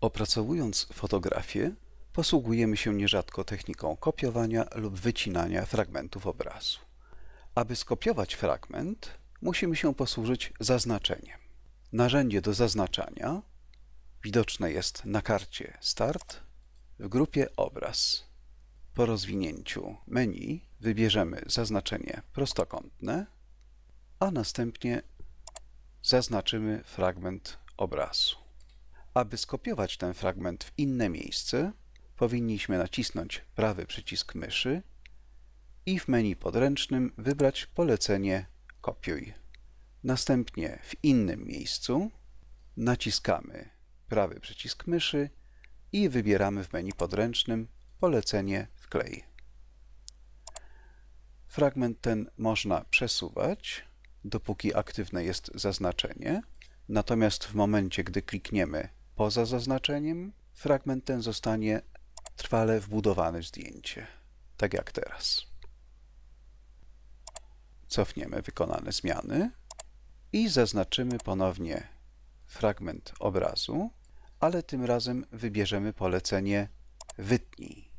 Opracowując fotografię, posługujemy się nierzadko techniką kopiowania lub wycinania fragmentów obrazu. Aby skopiować fragment, musimy się posłużyć zaznaczeniem. Narzędzie do zaznaczania widoczne jest na karcie Start w grupie Obraz. Po rozwinięciu menu wybierzemy zaznaczenie prostokątne, a następnie zaznaczymy fragment obrazu. Aby skopiować ten fragment w inne miejsce, powinniśmy nacisnąć prawy przycisk myszy i w menu podręcznym wybrać polecenie Kopiuj. Następnie w innym miejscu naciskamy prawy przycisk myszy i wybieramy w menu podręcznym polecenie Wklej. Fragment ten można przesuwać, dopóki aktywne jest zaznaczenie, natomiast w momencie, gdy klikniemy poza zaznaczeniem, fragment ten zostanie trwale wbudowany w zdjęcie, tak jak teraz. Cofniemy wykonane zmiany i zaznaczymy ponownie fragment obrazu, ale tym razem wybierzemy polecenie Wytnij.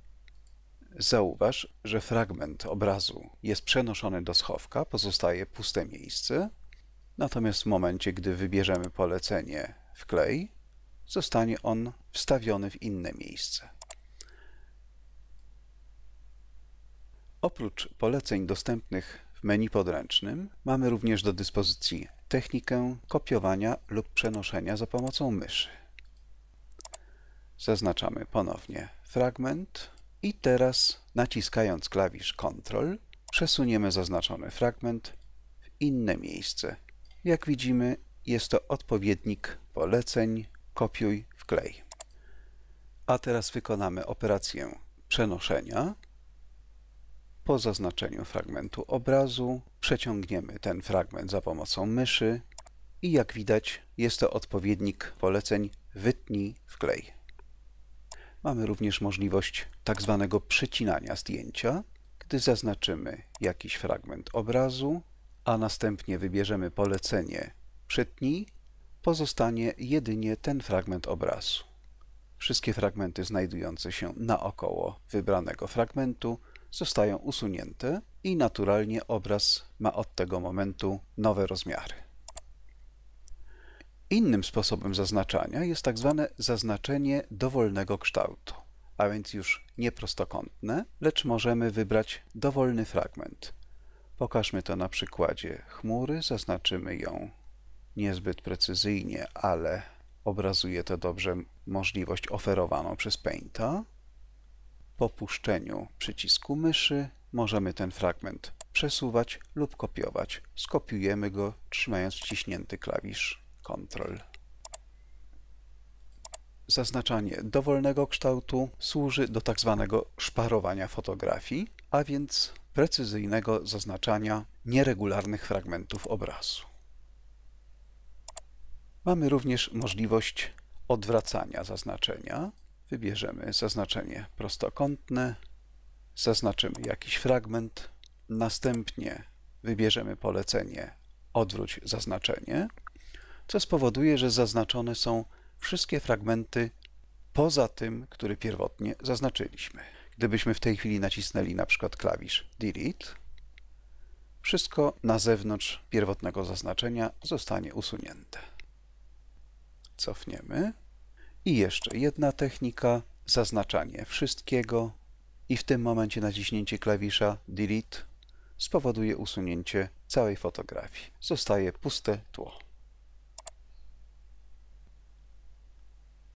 Zauważ, że fragment obrazu jest przenoszony do schowka, pozostaje puste miejsce, natomiast w momencie, gdy wybierzemy polecenie Wklej, zostanie on wstawiony w inne miejsce. Oprócz poleceń dostępnych w menu podręcznym mamy również do dyspozycji technikę kopiowania lub przenoszenia za pomocą myszy. Zaznaczamy ponownie fragment i teraz naciskając klawisz Ctrl przesuniemy zaznaczony fragment w inne miejsce. Jak widzimy jest to odpowiednik poleceń kopiuj, wklej. A teraz wykonamy operację przenoszenia. Po zaznaczeniu fragmentu obrazu przeciągniemy ten fragment za pomocą myszy i jak widać jest to odpowiednik poleceń wytnij, wklej. Mamy również możliwość tak zwanego przycinania zdjęcia, gdy zaznaczymy jakiś fragment obrazu, a następnie wybierzemy polecenie przytnij pozostanie jedynie ten fragment obrazu. Wszystkie fragmenty znajdujące się naokoło wybranego fragmentu zostają usunięte i naturalnie obraz ma od tego momentu nowe rozmiary. Innym sposobem zaznaczania jest tak zwane zaznaczenie dowolnego kształtu, a więc już nie prostokątne, lecz możemy wybrać dowolny fragment. Pokażmy to na przykładzie chmury, zaznaczymy ją niezbyt precyzyjnie, ale obrazuje to dobrze możliwość oferowaną przez Painta. Po puszczeniu przycisku myszy możemy ten fragment przesuwać lub kopiować. Skopiujemy go trzymając wciśnięty klawisz Ctrl. Zaznaczanie dowolnego kształtu służy do tak zwanego szparowania fotografii, a więc precyzyjnego zaznaczania nieregularnych fragmentów obrazu. Mamy również możliwość odwracania zaznaczenia. Wybierzemy zaznaczenie prostokątne, zaznaczymy jakiś fragment, następnie wybierzemy polecenie odwróć zaznaczenie, co spowoduje, że zaznaczone są wszystkie fragmenty poza tym, który pierwotnie zaznaczyliśmy. Gdybyśmy w tej chwili nacisnęli na przykład klawisz Delete, wszystko na zewnątrz pierwotnego zaznaczenia zostanie usunięte. Cofniemy. I jeszcze jedna technika, zaznaczanie wszystkiego i w tym momencie naciśnięcie klawisza Delete spowoduje usunięcie całej fotografii. Zostaje puste tło.